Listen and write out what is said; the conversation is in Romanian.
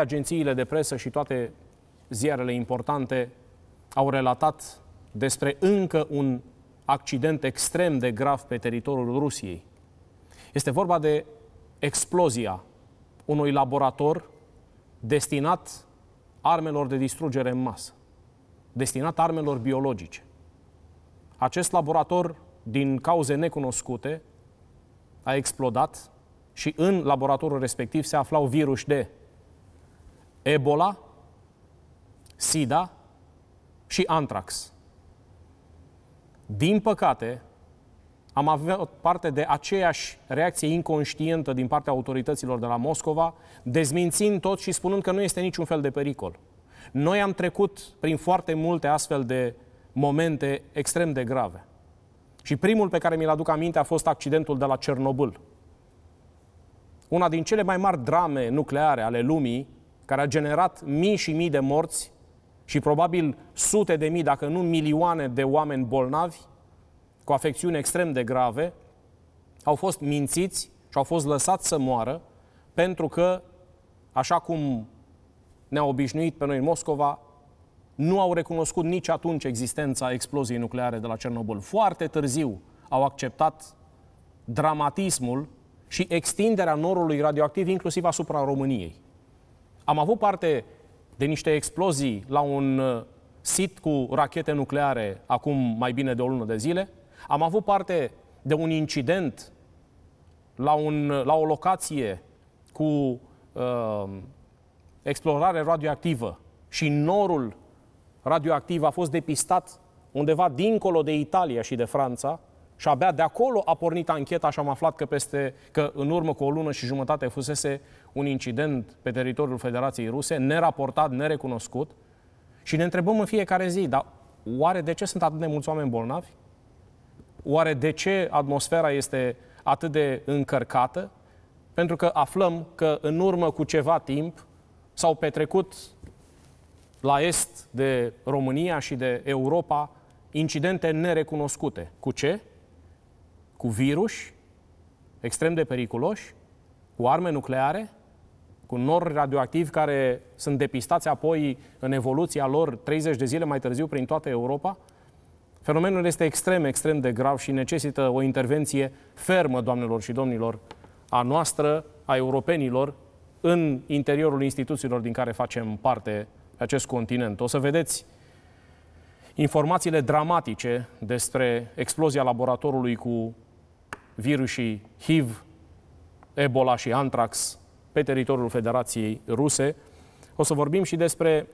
Agențiile de presă și toate ziarele importante au relatat despre încă un accident extrem de grav pe teritoriul Rusiei. Este vorba de explozia unui laborator destinat armelor de distrugere în masă, destinat armelor biologice. Acest laborator, din cauze necunoscute, a explodat și în laboratorul respectiv se aflau virus de Ebola, SIDA și Antrax. Din păcate, am avut parte de aceeași reacție inconștientă din partea autorităților de la Moscova, dezmințind tot și spunând că nu este niciun fel de pericol. Noi am trecut prin foarte multe astfel de momente extrem de grave. Și primul pe care mi-l aduc aminte a fost accidentul de la Cernobâl. Una din cele mai mari drame nucleare ale lumii care a generat mii și mii de morți și probabil sute de mii, dacă nu milioane de oameni bolnavi, cu afecțiuni extrem de grave, au fost mințiți și au fost lăsați să moară pentru că, așa cum ne-a obișnuit pe noi în Moscova, nu au recunoscut nici atunci existența exploziei nucleare de la Cernobâl. Foarte târziu au acceptat dramatismul și extinderea norului radioactiv inclusiv asupra României. Am avut parte de niște explozii la un uh, sit cu rachete nucleare acum mai bine de o lună de zile. Am avut parte de un incident la, un, uh, la o locație cu uh, explorare radioactivă și norul radioactiv a fost depistat undeva dincolo de Italia și de Franța, și abia de acolo a pornit ancheta și am aflat că, peste, că în urmă cu o lună și jumătate fusese un incident pe teritoriul Federației Ruse, neraportat, nerecunoscut. Și ne întrebăm în fiecare zi, dar oare de ce sunt atât de mulți oameni bolnavi? Oare de ce atmosfera este atât de încărcată? Pentru că aflăm că în urmă cu ceva timp s-au petrecut la est de România și de Europa incidente nerecunoscute. Cu ce? cu virus extrem de periculoși, cu arme nucleare, cu nori radioactivi care sunt depistați apoi în evoluția lor 30 de zile mai târziu prin toată Europa. Fenomenul este extrem, extrem de grav și necesită o intervenție fermă, doamnelor și domnilor, a noastră, a europenilor, în interiorul instituțiilor din care facem parte pe acest continent. O să vedeți informațiile dramatice despre explozia laboratorului cu virusii HIV, Ebola și Antrax pe teritoriul Federației Ruse. O să vorbim și despre